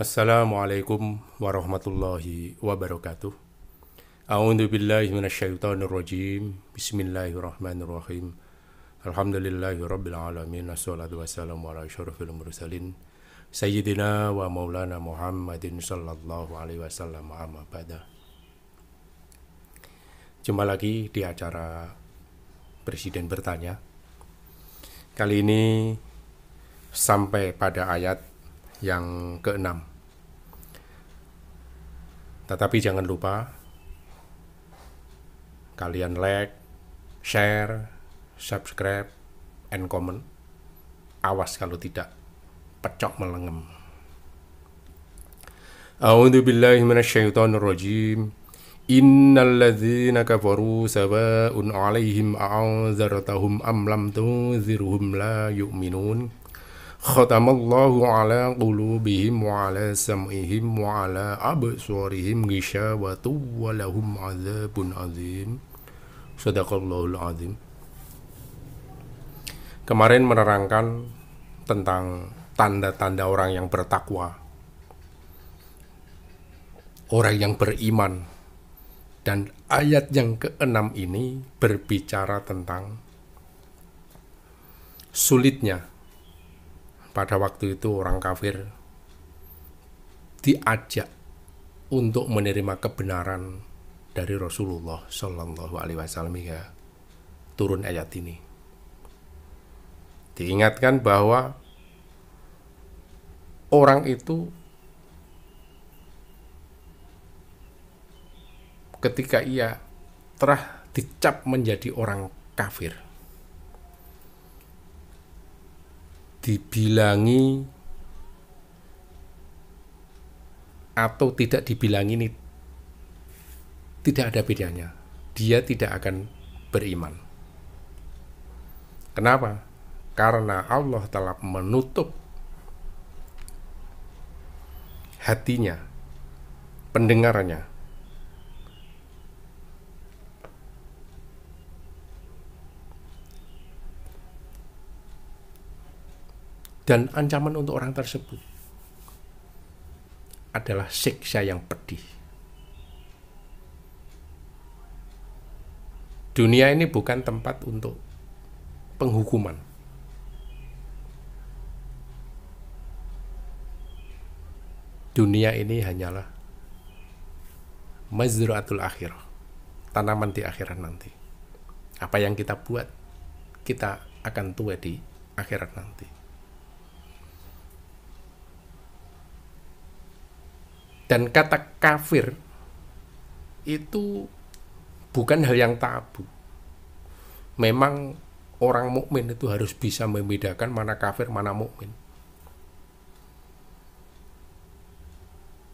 Assalamualaikum warahmatullahi wabarakatuh. A'udzu billahi minasyaitonir rajim. Bismillahirrahmanirrahim. Alhamdulillahi rabbil alamin. Wassalatu wassalamu ala asyrofil mursalin. Sayyidina wa maulana Muhammadin sallallahu alaihi wasallam amma ba'da. Jumpa lagi di acara Presiden bertanya. Kali ini sampai pada ayat yang keenam tetapi jangan lupa kalian like, share, subscribe, and comment. Awas kalau tidak pecok melengem. A'udzu billahi minasyaitonir rajim. Innal ladzina kafaru sawa'un 'alaihim a'anzartahum am lam la yu'minun khatamallahu ala qulubihim wa ala sam'ihim wa ala absarihim ghishawatu wa lahum adzabun azim sadaqallahul azim kemarin menerangkan tentang tanda-tanda orang yang bertakwa orang yang beriman dan ayat yang keenam ini berbicara tentang sulitnya pada waktu itu orang kafir diajak untuk menerima kebenaran dari Rasulullah Shallallahu Alaihi Wasallam ya turun ayat ini. Diingatkan bahwa orang itu ketika ia telah dicap menjadi orang kafir dibilangi atau tidak dibilangi ini tidak ada bedanya. Dia tidak akan beriman. Kenapa? Karena Allah telah menutup hatinya, pendengarannya, dan ancaman untuk orang tersebut adalah siksa yang pedih. Dunia ini bukan tempat untuk penghukuman. Dunia ini hanyalah mazruatul akhir, tanaman di akhirat nanti. Apa yang kita buat, kita akan tua di akhirat nanti. Dan kata kafir itu bukan hal yang tabu. Memang orang mukmin itu harus bisa membedakan mana kafir, mana mukmin.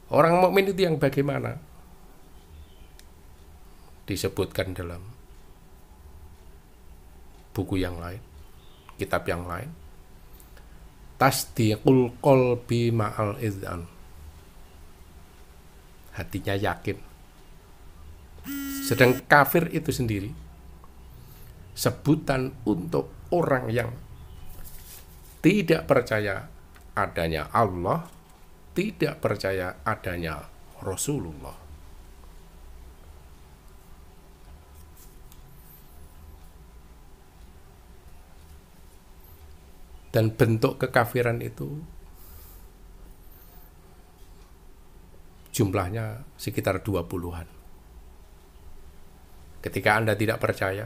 Orang mukmin itu yang bagaimana? Disebutkan dalam buku yang lain, kitab yang lain. Tasdiqul qalbi ma'al idzan hatinya yakin. Sedang kafir itu sendiri sebutan untuk orang yang tidak percaya adanya Allah, tidak percaya adanya Rasulullah. Dan bentuk kekafiran itu jumlahnya sekitar 20-an. Ketika Anda tidak percaya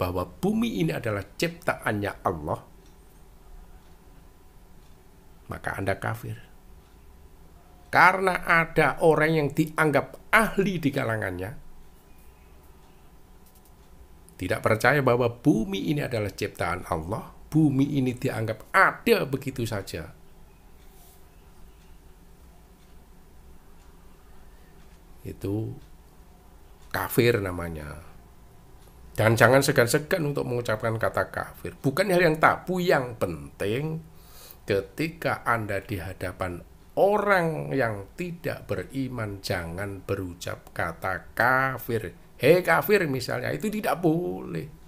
bahwa bumi ini adalah ciptaannya Allah, maka Anda kafir. Karena ada orang yang dianggap ahli di kalangannya, tidak percaya bahwa bumi ini adalah ciptaan Allah, bumi ini dianggap ada begitu saja, itu kafir namanya. Dan jangan segan-segan untuk mengucapkan kata kafir. Bukan hal yang tabu, yang penting ketika Anda di hadapan orang yang tidak beriman jangan berucap kata kafir. Hei kafir misalnya, itu tidak boleh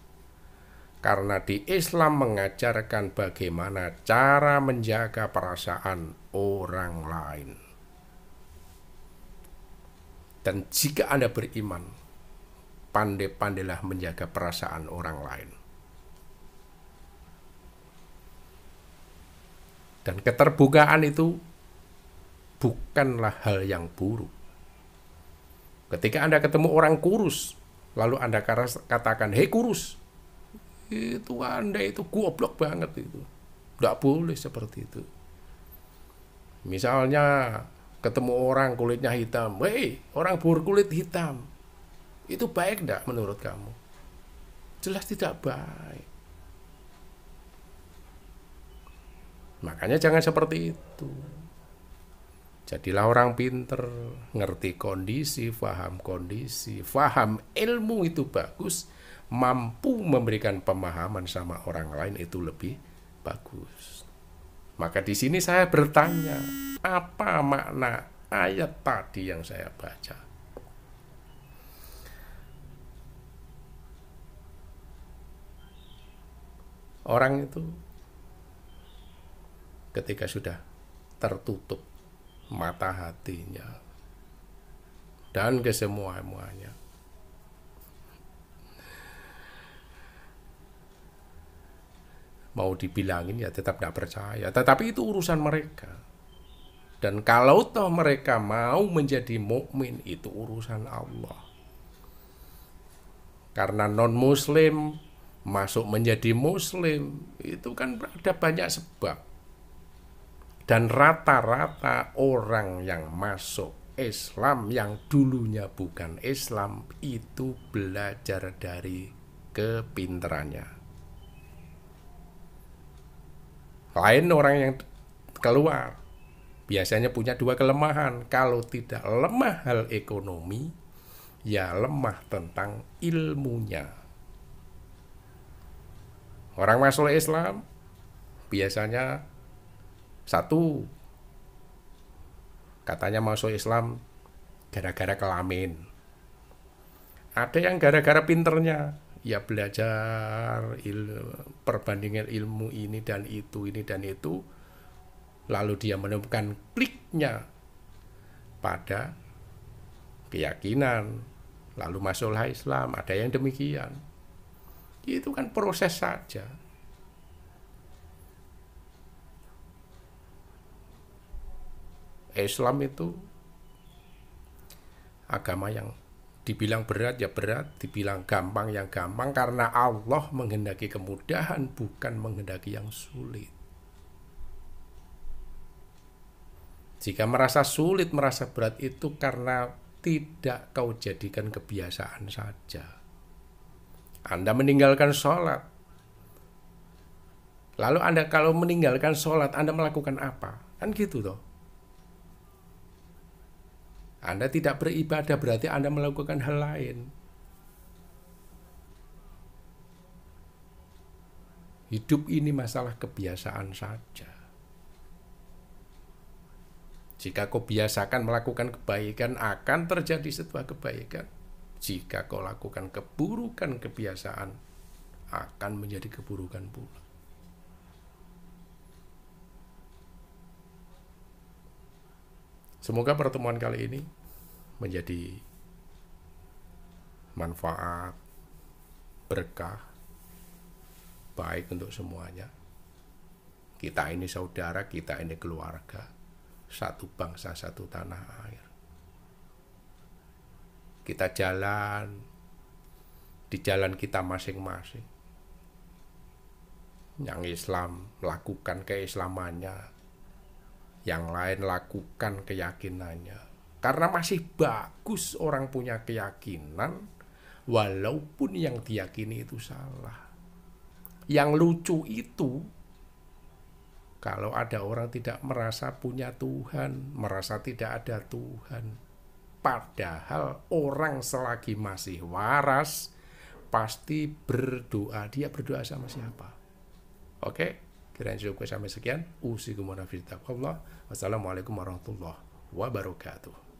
karena di Islam mengajarkan bagaimana cara menjaga perasaan orang lain. Dan jika Anda beriman, pandai-pandailah menjaga perasaan orang lain. Dan keterbukaan itu bukanlah hal yang buruk. Ketika Anda ketemu orang kurus, lalu Anda katakan, hei kurus, itu Anda itu goblok banget itu. Tidak boleh seperti itu. Misalnya ketemu orang kulitnya hitam, weh orang berkulit hitam, itu baik tidak menurut kamu? Jelas tidak baik. Makanya jangan seperti itu. Jadilah orang pinter, ngerti kondisi, faham kondisi, faham ilmu itu bagus, mampu memberikan pemahaman sama orang lain itu lebih bagus. Maka di sini saya bertanya, apa makna ayat tadi yang saya baca? Orang itu ketika sudah tertutup mata hatinya dan kesemua-muanya mau dibilangin ya tetap tidak percaya. Tetapi itu urusan mereka. Dan kalau toh mereka mau menjadi mukmin itu urusan Allah. Karena non muslim masuk menjadi muslim itu kan ada banyak sebab. Dan rata-rata orang yang masuk Islam yang dulunya bukan Islam itu belajar dari kepintarannya Lain orang yang keluar. Biasanya punya dua kelemahan. Kalau tidak lemah hal ekonomi, ya lemah tentang ilmunya. Orang masuk Islam biasanya satu katanya masuk Islam gara-gara kelamin. Ada yang gara-gara pinternya, ya belajar il, perbandingan ilmu ini dan itu ini dan itu lalu dia menemukan kliknya pada keyakinan lalu masuklah Islam ada yang demikian itu kan proses saja Islam itu agama yang Dibilang berat ya berat, dibilang gampang yang gampang karena Allah menghendaki kemudahan bukan menghendaki yang sulit. Jika merasa sulit, merasa berat itu karena tidak kau jadikan kebiasaan saja. Anda meninggalkan sholat. Lalu Anda kalau meninggalkan sholat, Anda melakukan apa? Kan gitu toh. Anda tidak beribadah berarti Anda melakukan hal lain. Hidup ini masalah kebiasaan saja. Jika kau biasakan melakukan kebaikan akan terjadi sebuah kebaikan. Jika kau lakukan keburukan kebiasaan akan menjadi keburukan pula. Semoga pertemuan kali ini menjadi manfaat, berkah, baik untuk semuanya. Kita ini saudara, kita ini keluarga, satu bangsa, satu tanah air. Kita jalan di jalan kita masing-masing. Yang Islam lakukan keislamannya, yang lain lakukan keyakinannya karena masih bagus orang punya keyakinan walaupun yang diyakini itu salah. Yang lucu itu kalau ada orang tidak merasa punya Tuhan, merasa tidak ada Tuhan. Padahal orang selagi masih waras pasti berdoa. Dia berdoa sama siapa? Oke, kiranya cukup sampai sekian. Usikum Wassalamualaikum warahmatullahi wabarakatuh.